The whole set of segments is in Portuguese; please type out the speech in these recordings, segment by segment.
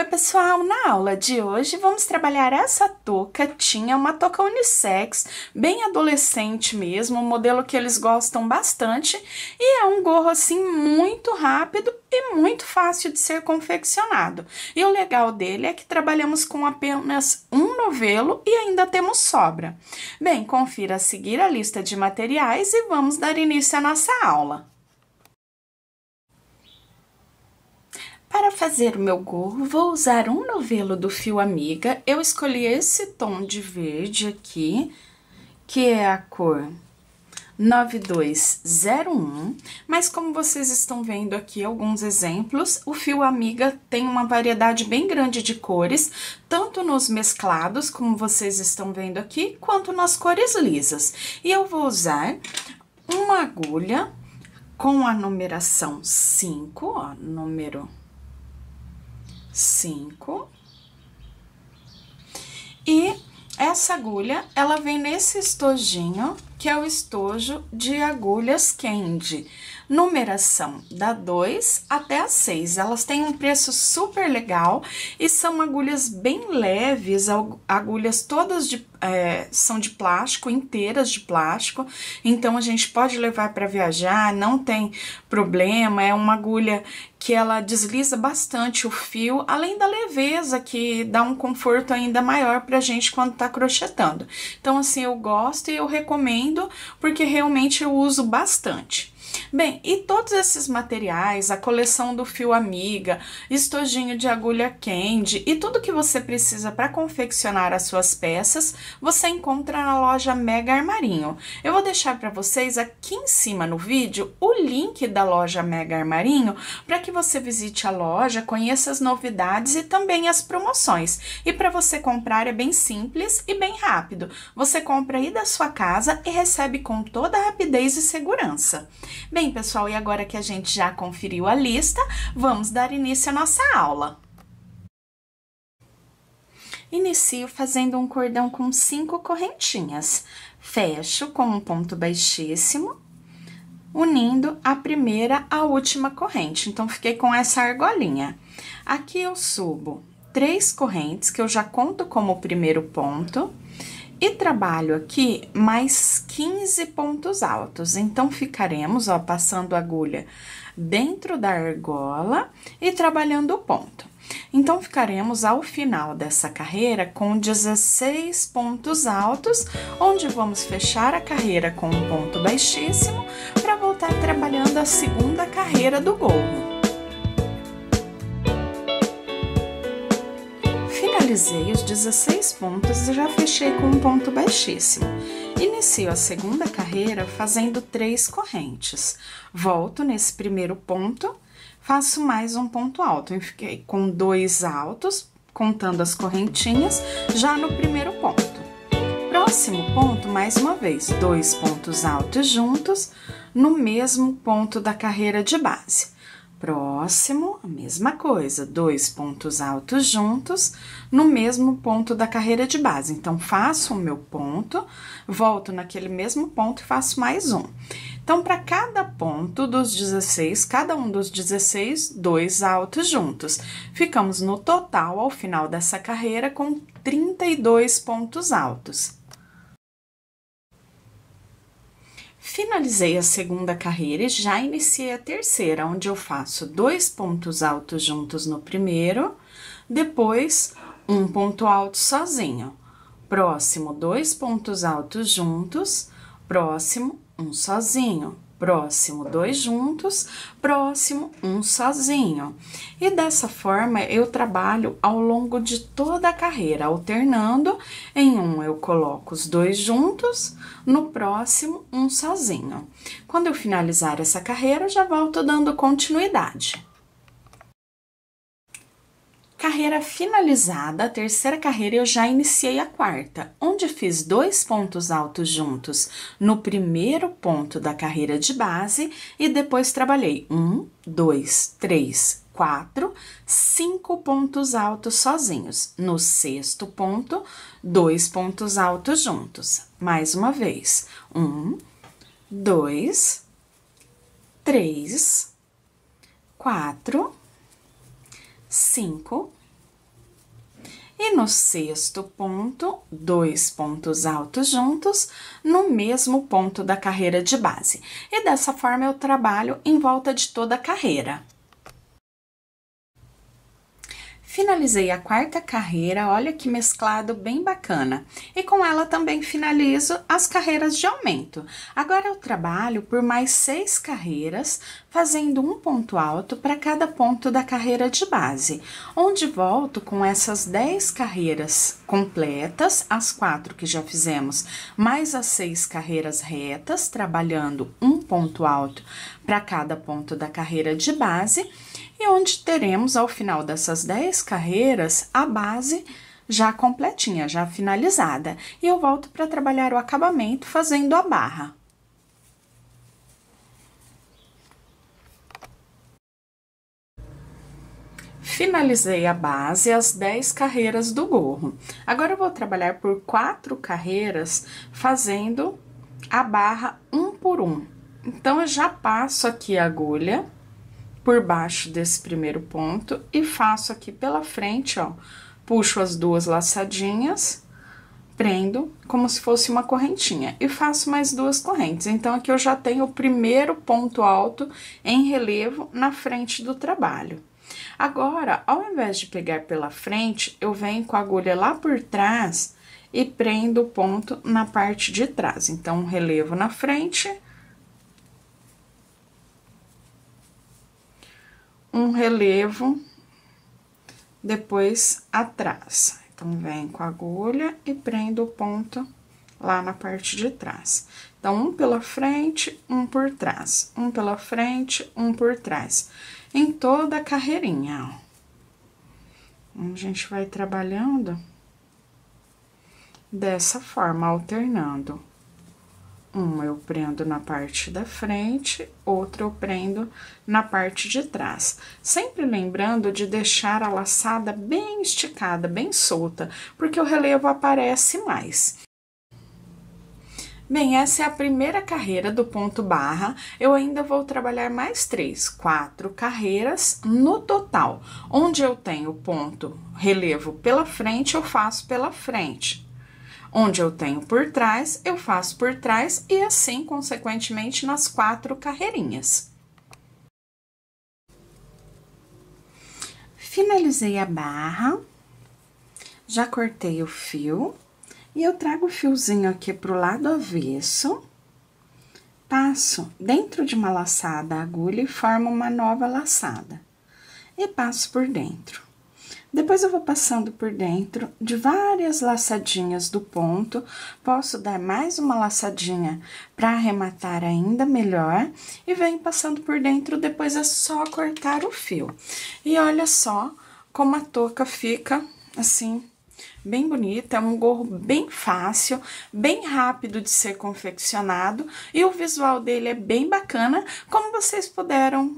Oi, pessoal! Na aula de hoje vamos trabalhar essa touca. Tinha uma touca unissex, bem adolescente mesmo, um modelo que eles gostam bastante, e é um gorro assim muito rápido e muito fácil de ser confeccionado. E o legal dele é que trabalhamos com apenas um novelo e ainda temos sobra. Bem, confira a seguir a lista de materiais e vamos dar início à nossa aula. Para fazer o meu gorro, vou usar um novelo do fio Amiga. Eu escolhi esse tom de verde aqui, que é a cor 9201, mas como vocês estão vendo aqui alguns exemplos, o fio Amiga tem uma variedade bem grande de cores, tanto nos mesclados, como vocês estão vendo aqui, quanto nas cores lisas. E eu vou usar uma agulha com a numeração 5, ó, número cinco. E essa agulha, ela vem nesse estojinho, que é o estojo de agulhas Candy numeração da 2 até a 6. Elas têm um preço super legal e são agulhas bem leves, agulhas todas de, é, são de plástico, inteiras de plástico, então a gente pode levar para viajar, não tem problema, é uma agulha que ela desliza bastante o fio, além da leveza que dá um conforto ainda maior para a gente quando tá crochetando. Então assim, eu gosto e eu recomendo porque realmente eu uso bastante. Bem, e todos esses materiais, a coleção do fio amiga, estojinho de agulha candy e tudo que você precisa para confeccionar as suas peças, você encontra na loja Mega Armarinho. Eu vou deixar para vocês aqui em cima no vídeo o link da loja Mega Armarinho para que você visite a loja, conheça as novidades e também as promoções. E para você comprar é bem simples e bem rápido. Você compra aí da sua casa e recebe com toda a rapidez e segurança. Bem, pessoal, e agora que a gente já conferiu a lista, vamos dar início à nossa aula. Inicio fazendo um cordão com cinco correntinhas. Fecho com um ponto baixíssimo, unindo a primeira à última corrente. Então, fiquei com essa argolinha. Aqui eu subo três correntes, que eu já conto como primeiro ponto, e trabalho aqui mais 15 pontos altos. Então, ficaremos, ó, passando a agulha dentro da argola e trabalhando o ponto. Então, ficaremos ao final dessa carreira com 16 pontos altos, onde vamos fechar a carreira com um ponto baixíssimo para voltar trabalhando a segunda carreira do golmo. finalizei os 16 pontos e já fechei com um ponto baixíssimo. Inicio a segunda carreira fazendo três correntes. Volto nesse primeiro ponto, faço mais um ponto alto. Eu fiquei com dois altos, contando as correntinhas, já no primeiro ponto. Próximo ponto, mais uma vez, dois pontos altos juntos, no mesmo ponto da carreira de base Próximo, a mesma coisa, dois pontos altos juntos no mesmo ponto da carreira de base. Então, faço o meu ponto, volto naquele mesmo ponto e faço mais um. Então, para cada ponto dos 16, cada um dos 16, dois altos juntos. Ficamos no total, ao final dessa carreira, com 32 pontos altos. Finalizei a segunda carreira e já iniciei a terceira, onde eu faço dois pontos altos juntos no primeiro, depois um ponto alto sozinho. Próximo, dois pontos altos juntos, próximo, um sozinho próximo dois juntos, próximo um sozinho. E dessa forma eu trabalho ao longo de toda a carreira, alternando. Em um eu coloco os dois juntos, no próximo um sozinho. Quando eu finalizar essa carreira, já volto dando continuidade. Carreira finalizada, a terceira carreira eu já iniciei a quarta, onde fiz dois pontos altos juntos no primeiro ponto da carreira de base e depois trabalhei um, dois, três, quatro, cinco pontos altos sozinhos. No sexto ponto, dois pontos altos juntos. Mais uma vez, um, dois, três, quatro cinco. E no sexto ponto, dois pontos altos juntos no mesmo ponto da carreira de base. E dessa forma eu trabalho em volta de toda a carreira. Finalizei a quarta carreira, olha que mesclado bem bacana. E com ela também finalizo as carreiras de aumento. Agora eu trabalho por mais seis carreiras, fazendo um ponto alto para cada ponto da carreira de base, onde volto com essas dez carreiras completas, as quatro que já fizemos, mais as seis carreiras retas, trabalhando um ponto alto para cada ponto da carreira de base, e onde teremos ao final dessas 10 carreiras a base já completinha, já finalizada. E eu volto para trabalhar o acabamento fazendo a barra. Finalizei a base, as 10 carreiras do gorro. Agora, eu vou trabalhar por quatro carreiras, fazendo a barra um por um. Então, eu já passo aqui a agulha por baixo desse primeiro ponto e faço aqui pela frente, ó, puxo as duas laçadinhas, prendo como se fosse uma correntinha e faço mais duas correntes. Então, aqui eu já tenho o primeiro ponto alto em relevo na frente do trabalho. Agora, ao invés de pegar pela frente, eu venho com a agulha lá por trás e prendo o ponto na parte de trás. Então, um relevo na frente um relevo, depois atrás. Então, vem com a agulha e prendo o ponto lá na parte de trás. Então, um pela frente, um por trás, um pela frente, um por trás, em toda a carreirinha, ó. Então, a gente vai trabalhando dessa forma, alternando. Um eu prendo na parte da frente, outro eu prendo na parte de trás. Sempre lembrando de deixar a laçada bem esticada, bem solta, porque o relevo aparece mais. Bem, essa é a primeira carreira do ponto barra. Eu ainda vou trabalhar mais três, quatro carreiras no total. Onde eu tenho ponto relevo pela frente, eu faço pela frente. Onde eu tenho por trás, eu faço por trás e assim, consequentemente, nas quatro carreirinhas. Finalizei a barra, já cortei o fio e eu trago o fiozinho aqui pro lado avesso, passo dentro de uma laçada a agulha e formo uma nova laçada e passo por dentro. Depois eu vou passando por dentro de várias laçadinhas do ponto. Posso dar mais uma laçadinha para arrematar ainda melhor. E venho passando por dentro, depois é só cortar o fio. E olha só como a touca fica assim bem bonita, é um gorro bem fácil, bem rápido de ser confeccionado e o visual dele é bem bacana, como vocês puderam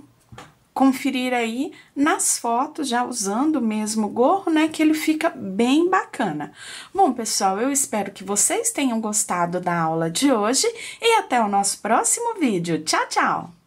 conferir aí nas fotos, já usando o mesmo gorro, né, que ele fica bem bacana. Bom, pessoal, eu espero que vocês tenham gostado da aula de hoje e até o nosso próximo vídeo. Tchau, tchau!